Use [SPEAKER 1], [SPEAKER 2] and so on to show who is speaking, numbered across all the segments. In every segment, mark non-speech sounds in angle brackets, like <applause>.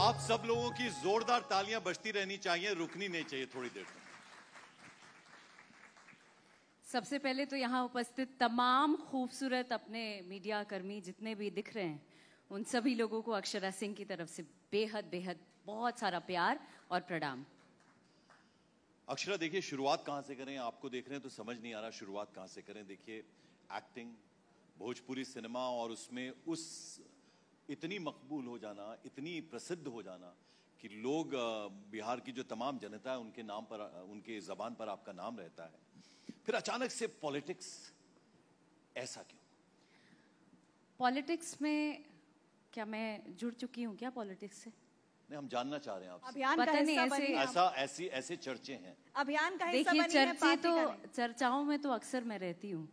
[SPEAKER 1] आप सब लोगों की जोरदार तालियां बजती रहनी चाहिए रुकनी नहीं चाहिए थोड़ी देर तक
[SPEAKER 2] सबसे पहले तो यहाँ उपस्थित तमाम खूबसूरत अपने मीडिया कर्मी जितने भी दिख रहे हैं उन सभी लोगों को अक्षरा सिंह की तरफ से बेहद बेहद बहुत सारा प्यार और प्रणाम
[SPEAKER 1] अक्षरा देखिए शुरुआत कहाँ से करें आपको देख रहे हैं तो समझ नहीं आ रहा शुरुआत कहाँ से करें देखिए एक्टिंग भोजपुरी सिनेमा और उसमें उस इतनी मकबूल हो जाना इतनी प्रसिद्ध हो जाना कि लोग बिहार की जो तमाम जनता है उनके नाम पर उनके जबान पर आपका नाम रहता है फिर अचानक से पॉलिटिक्स ऐसा क्यों
[SPEAKER 2] पॉलिटिक्स में क्या मैं जुड़ चुकी हूँ क्या पॉलिटिक्स से
[SPEAKER 1] नहीं हम जानना चाह रहे हैं आपसे अभियान का नहीं ऐसे ऐसा ऐसी ऐसे चर्चे हैं
[SPEAKER 2] अभियान का देखिए चर्चे तो चर्चाओं में तो अक्सर मैं रहती हूँ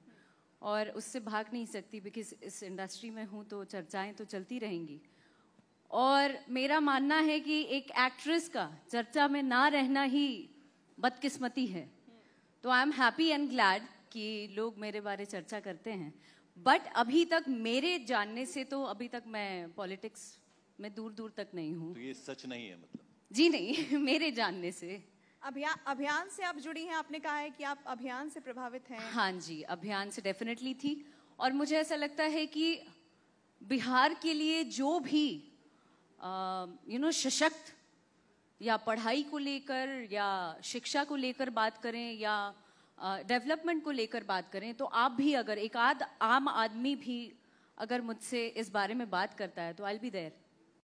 [SPEAKER 2] और उससे भाग नहीं सकती बिकॉज इस इंडस्ट्री में हूँ तो चर्चाएं तो चलती रहेंगी और मेरा मानना है कि एक एक्ट्रेस का चर्चा में ना रहना ही बदकिस्मती है तो I am happy and glad कि लोग मेरे बारे चर्चा करते हैं बट अभी तक मेरे जानने से तो अभी तक मैं पॉलिटिक्स में दूर दूर तक नहीं
[SPEAKER 1] हूँ तो ये सच नहीं है मतलब
[SPEAKER 2] जी नहीं <laughs> मेरे जानने से अभिया अभियान से आप जुड़ी हैं आपने कहा है कि आप अभियान से प्रभावित हैं हाँ जी अभियान से डेफिनेटली थी और मुझे ऐसा लगता है कि बिहार के लिए जो भी यू नो सशक्त या पढ़ाई को लेकर या शिक्षा को लेकर बात करें या डेवलपमेंट को लेकर बात करें तो आप भी अगर एक आध आम आदमी भी अगर मुझसे इस बारे में बात करता है तो आई बी देर